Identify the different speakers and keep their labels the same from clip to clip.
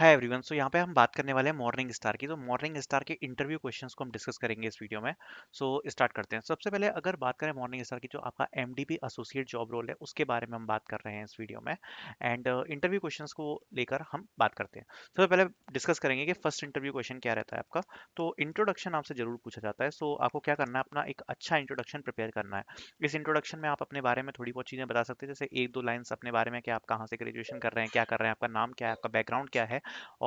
Speaker 1: Hi everyone so यहाँ पे हम बात करने वाले हैं मॉर्निंग स्टार की तो मॉर्निंग स्टार के इंटरव्यू क्वेश्चंस को हम डिस्कस करेंगे इस वीडियो में सो so, स्टार्ट करते हैं सबसे पहले अगर बात करें मॉर्निंग स्टार की जो आपका एम एसोसिएट जॉब रोल है उसके बारे में हम बात कर रहे हैं इस वीडियो में एंड इंटरव्यू क्वेश्चन को लेकर हम बात करते हैं सबसे so, पहले डिस्कस करेंगे कि फर्स्ट इंटरव्यू क्वेश्चन क्या रहता है आपका तो इंट्रोडक्शन आपसे जरूर पूछा जाता है सो so, आपको क्या करना है अपना एक अच्छा इंट्रोडक्शन प्रिपेयर करना है इस इंट्रोडक्शन में आप अपने बारे में थोड़ी बहुत चीज़ें बता सकते हैं जैसे एक दो लाइन्स अपने बारे में कि आप कहाँ से ग्रेजुएशन कर रहे हैं क्या कर रहे हैं आपका नाम क्या है आपका बैकग्राउंड क्या है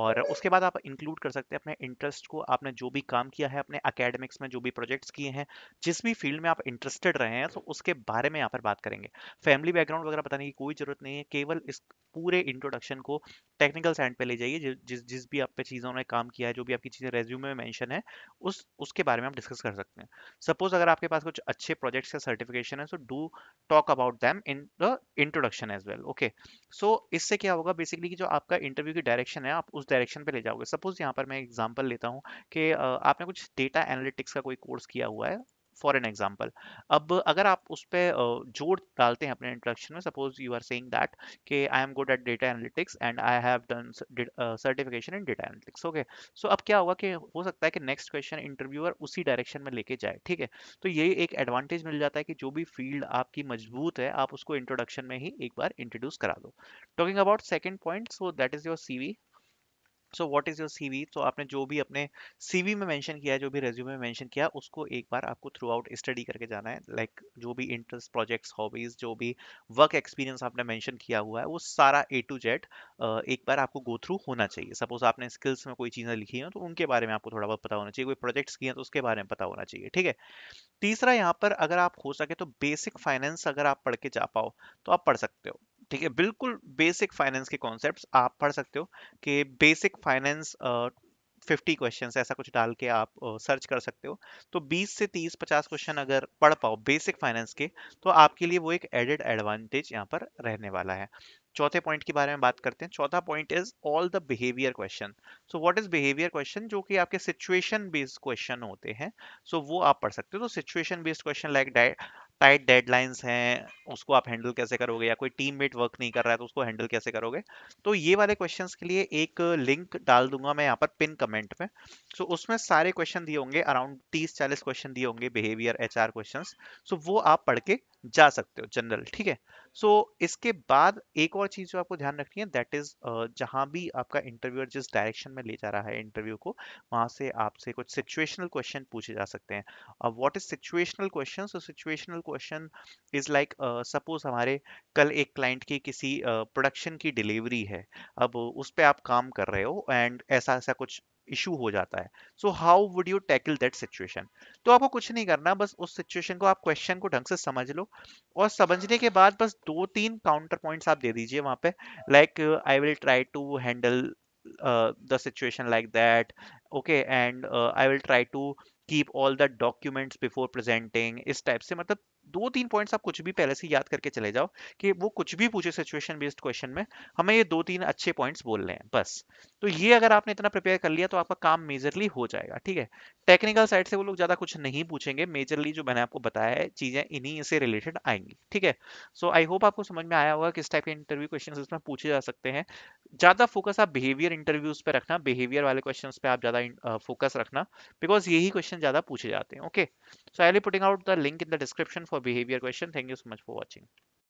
Speaker 1: और उसके बाद आप इंक्लूड कर सकते हैं अपने इंटरेस्ट को आपने जो भी काम किया है अपने अकेडमिक्स में जो भी प्रोजेक्ट्स किए हैं जिस भी फील्ड में आप इंटरेस्टेड रहे हैं तो उसके बारे में यहाँ पर बात करेंगे फैमिली बैकग्राउंड वगैरह बताने की कोई ज़रूरत नहीं है केवल इस पूरे इंट्रोडक्शन को टेक्निकल साइड पे ले जाइए जिस जिस भी आप पे चीज़ों ने काम किया है जो भी आपकी चीज़ें रेज्यूमे में मेंशन है उस उसके बारे में आप डिस्कस कर सकते हैं सपोज अगर आपके पास कुछ अच्छे प्रोजेक्ट्स का सर्टिफिकेशन है so do talk about them in the introduction as well okay so इससे क्या होगा बेसिकली कि जो आपका इंटरव्यू की डायरेक्शन डायरेक्शन है आप उस डायरेक्शन पे ले जाओगे सपोज यहाँ पर मैं एग्जांपल लेता हूँ कि आपने कुछ डेटा एनालिटिक्स का कोई कोर्स किया हुआ है फॉर एन एग्जाम्पल अब अगर आप उस पर जोर डालते हैं अपने इंट्रोडक्शन में suppose you are saying that कि I am good at data analytics and I have done certification in data analytics okay so अब क्या होगा कि हो सकता है कि नेक्स्ट क्वेश्चन इंटरव्यूअर उसी डायरेक्शन में लेके जाए ठीक है तो ये एक एडवांटेज मिल जाता है कि जो भी फील्ड आपकी मजबूत है आप उसको इंट्रोडक्शन में ही एक बार इंट्रोड्यूस करा दो talking about second point so that is your C so what is your CV तो आपने जो भी अपने सीवी में मेंशन किया है जो भी रेज्यूमे में मेंशन किया उसको एक बार आपको थ्रू आउट स्टडी करके जाना है लाइक like, जो भी इंटरेस्ट प्रोजेक्ट्स हॉबीज़ जो भी वर्क एक्सपीरियंस आपने मेंशन किया हुआ है वो सारा ए टू जेड एक बार आपको गो थ्रू होना चाहिए सपोज आपने स्किल्स में कोई चीज़ें लिखी हैं तो उनके बारे में आपको थोड़ा बहुत पता होना चाहिए कोई प्रोजेक्ट्स किए हैं तो उसके बारे में पता होना चाहिए ठीक है तीसरा यहाँ पर अगर आप हो सके तो बेसिक फाइनेंस अगर आप पढ़ के जा पाओ तो आप पढ़ सकते हो ठीक है बिल्कुल बेसिक फाइनेंस के कॉन्सेप्ट आप पढ़ सकते हो कि बेसिक फाइनेंस फिफ्टी क्वेश्चन ऐसा कुछ डाल के आप सर्च कर सकते हो तो बीस से तीस पचास क्वेश्चन अगर पढ़ पाओ बेसिक फाइनेंस के तो आपके लिए वो एक एडेड एडवांटेज यहाँ पर रहने वाला है चौथे पॉइंट के बारे में बात करते हैं चौथा point is all the behaviour question so what is behaviour question जो कि आपके सिचुएशन बेस्ड क्वेश्चन होते हैं सो so, वो आप पढ़ सकते हो तो situation based question like tight deadlines हैं उसको आप हैंडल कैसे करोगे या कोई टीम मेट वर्क नहीं कर रहा है तो उसको हैंडल कैसे करोगे तो ये वाले क्वेश्चन के लिए एक लिंक डाल दूंगा मैं यहाँ पर पिन कमेंट में सो so, उसमें सारे क्वेश्चन दिए होंगे अराउंड तीस चालीस क्वेश्चन दिए होंगे behaviour H R question so वो आप पढ़ के जा सकते हो जनरल ठीक है सो इसके बाद एक और चीज़ जो आपको ध्यान रखनी है दैट इज़ जहाँ भी आपका इंटरव्यूअर जिस डायरेक्शन में ले जा रहा है इंटरव्यू को वहाँ से आपसे कुछ सिचुएशनल क्वेश्चन पूछे जा सकते हैं अब what is situational question so situational question is like suppose हमारे कल एक क्लाइंट की किसी प्रोडक्शन uh, की डिलीवरी है अब उस पर आप काम कर रहे हो एंड ऐसा ऐसा कुछ इशू हो जाता है so how would you tackle that situation तो आपको कुछ नहीं करना बस उस सिचुएशन को आप क्वेश्चन को ढंग से समझ लो और समझने के बाद बस दो तीन काउंटर पॉइंट्स आप दे दीजिए वहाँ पे like I will try to handle the situation like that okay and I will try to keep all the documents before presenting इस टाइप से मतलब दो तीन पॉइंट्स आप कुछ भी पहले से याद करके चले जाओ कि वो कुछ भी पूछे सिचुएशन बेस्ड क्वेश्चन में हमें ये दो तीन अच्छे पॉइंट्स बोल रहे हैं बस तो ये अगर आपने इतना प्रिपेयर कर लिया तो आपका काम मेजरली हो जाएगा ठीक है टेक्निकल साइड से वो लोग ज़्यादा कुछ नहीं पूछेंगे मेजरली जो मैंने आपको बताया है चीज़ें इन्हीं से रिलेटेड आएंगी ठीक है सो आई होप आपको समझ में आया होगा किस टाइप के इंटरव्यू क्वेश्चन इसमें पूछे जा सकते हैं ज़्यादा फोकस आप बिहेवियर इंटरव्यूज पे रखना बिहेवियर वाले क्वेश्चन पे आप ज़्यादा फोकस रखना बिकॉज यही क्वेश्चन ज़्यादा पूछे जाते हैं okay so I'll putting out the link in the description for behavior question. Thank you so much for watching.